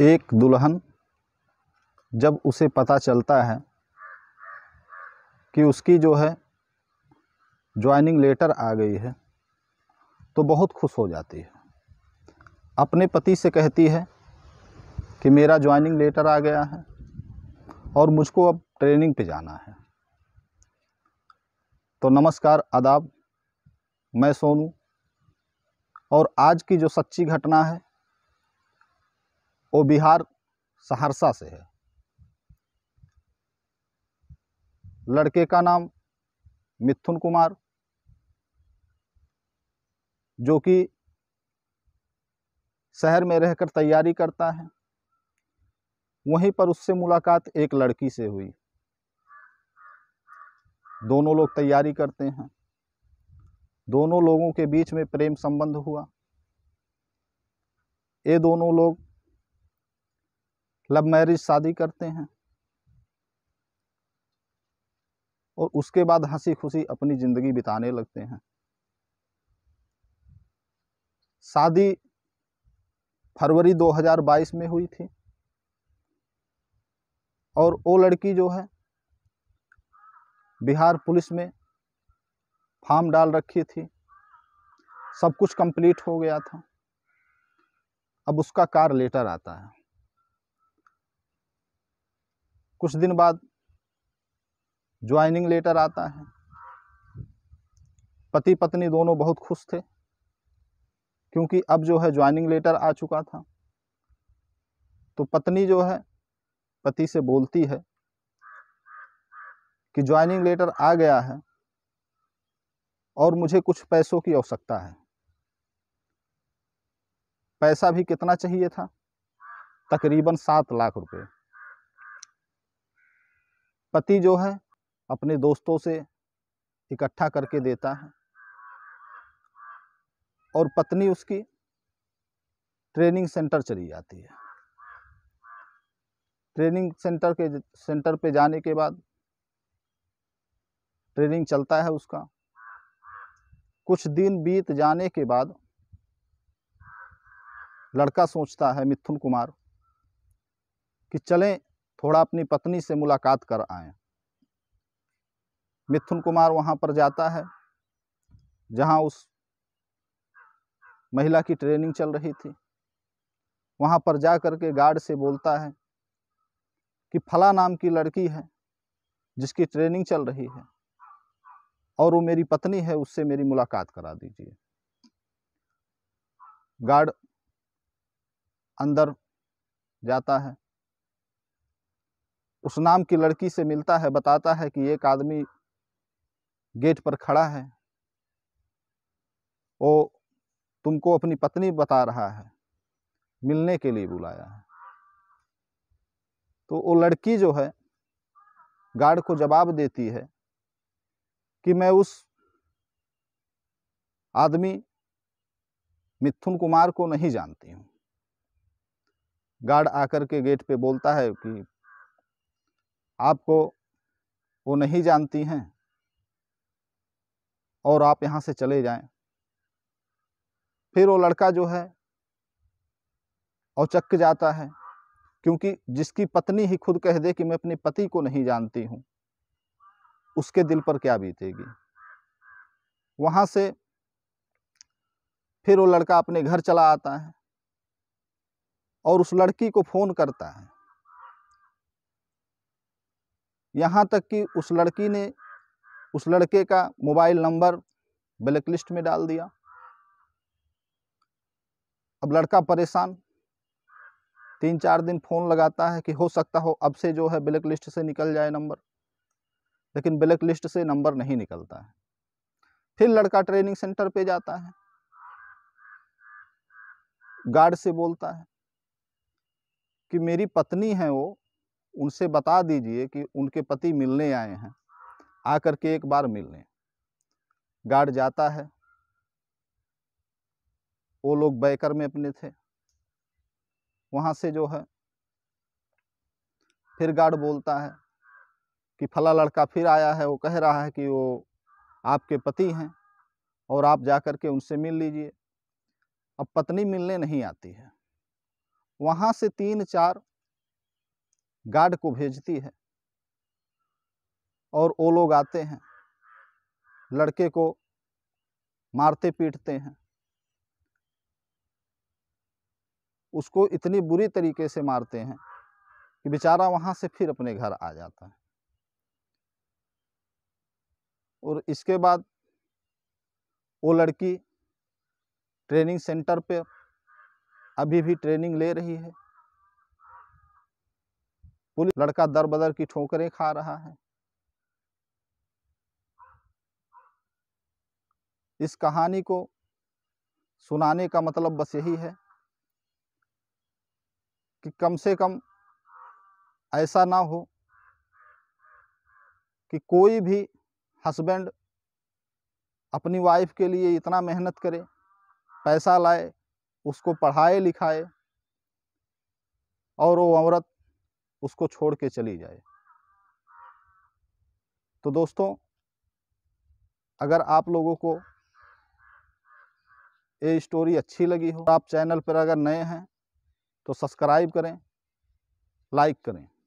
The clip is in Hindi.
एक दुल्हन जब उसे पता चलता है कि उसकी जो है ज्वाइनिंग लेटर आ गई है तो बहुत खुश हो जाती है अपने पति से कहती है कि मेरा ज्वाइनिंग लेटर आ गया है और मुझको अब ट्रेनिंग पे जाना है तो नमस्कार आदाब मैं सोनू और आज की जो सच्ची घटना है वो बिहार सहरसा से है लड़के का नाम मिथुन कुमार जो कि शहर में रहकर तैयारी करता है वहीं पर उससे मुलाकात एक लड़की से हुई दोनों लोग तैयारी करते हैं दोनों लोगों के बीच में प्रेम संबंध हुआ ये दोनों लोग लव मैरिज शादी करते हैं और उसके बाद हंसी खुशी अपनी ज़िंदगी बिताने लगते हैं शादी फरवरी 2022 में हुई थी और वो लड़की जो है बिहार पुलिस में फार्म डाल रखी थी सब कुछ कंप्लीट हो गया था अब उसका कार लेटर आता है कुछ दिन बाद ज्वाइनिंग लेटर आता है पति पत्नी दोनों बहुत खुश थे क्योंकि अब जो है ज्वाइनिंग लेटर आ चुका था तो पत्नी जो है पति से बोलती है कि ज्वाइनिंग लेटर आ गया है और मुझे कुछ पैसों की आवश्यकता है पैसा भी कितना चाहिए था तकरीबन सात लाख रुपए पति जो है अपने दोस्तों से इकट्ठा करके देता है और पत्नी उसकी ट्रेनिंग सेंटर चली जाती है ट्रेनिंग सेंटर के सेंटर पे जाने के बाद ट्रेनिंग चलता है उसका कुछ दिन बीत जाने के बाद लड़का सोचता है मिथुन कुमार कि चलें थोड़ा अपनी पत्नी से मुलाकात कर आए मिथुन कुमार वहाँ पर जाता है जहाँ उस महिला की ट्रेनिंग चल रही थी वहाँ पर जा करके के गार्ड से बोलता है कि फला नाम की लड़की है जिसकी ट्रेनिंग चल रही है और वो मेरी पत्नी है उससे मेरी मुलाकात करा दीजिए गार्ड अंदर जाता है उस नाम की लड़की से मिलता है बताता है कि एक आदमी गेट पर खड़ा है वो तुमको अपनी पत्नी बता रहा है मिलने के लिए बुलाया है तो वो लड़की जो है गार्ड को जवाब देती है कि मैं उस आदमी मिथुन कुमार को नहीं जानती हूँ गार्ड आकर के गेट पे बोलता है कि आपको वो नहीं जानती हैं और आप यहाँ से चले जाएं फिर वो लड़का जो है और चक जाता है क्योंकि जिसकी पत्नी ही खुद कह दे कि मैं अपने पति को नहीं जानती हूँ उसके दिल पर क्या बीतेगी वहाँ से फिर वो लड़का अपने घर चला आता है और उस लड़की को फ़ोन करता है यहाँ तक कि उस लड़की ने उस लड़के का मोबाइल नंबर ब्लैक लिस्ट में डाल दिया अब लड़का परेशान तीन चार दिन फ़ोन लगाता है कि हो सकता हो अब से जो है ब्लैक लिस्ट से निकल जाए नंबर लेकिन ब्लैक लिस्ट से नंबर नहीं निकलता है फिर लड़का ट्रेनिंग सेंटर पे जाता है गार्ड से बोलता है कि मेरी पत्नी है वो उनसे बता दीजिए कि उनके पति मिलने आए हैं आकर के एक बार मिलने गार्ड जाता है वो लोग बैकर में अपने थे वहाँ से जो है फिर गार्ड बोलता है कि फला लड़का फिर आया है वो कह रहा है कि वो आपके पति हैं और आप जा कर के उनसे मिल लीजिए अब पत्नी मिलने नहीं आती है वहाँ से तीन चार गार्ड को भेजती है और वो लोग आते हैं लड़के को मारते पीटते हैं उसको इतनी बुरी तरीके से मारते हैं कि बेचारा वहाँ से फिर अपने घर आ जाता है और इसके बाद वो लड़की ट्रेनिंग सेंटर पे अभी भी ट्रेनिंग ले रही है पुलिस लड़का दर बदर की ठोकरें खा रहा है इस कहानी को सुनाने का मतलब बस यही है कि कम से कम ऐसा ना हो कि कोई भी हस्बैंड अपनी वाइफ के लिए इतना मेहनत करे पैसा लाए उसको पढ़ाए लिखाए और वो औरत उसको छोड़ के चली जाए तो दोस्तों अगर आप लोगों को ये स्टोरी अच्छी लगी हो आप चैनल पर अगर नए हैं तो सब्सक्राइब करें लाइक करें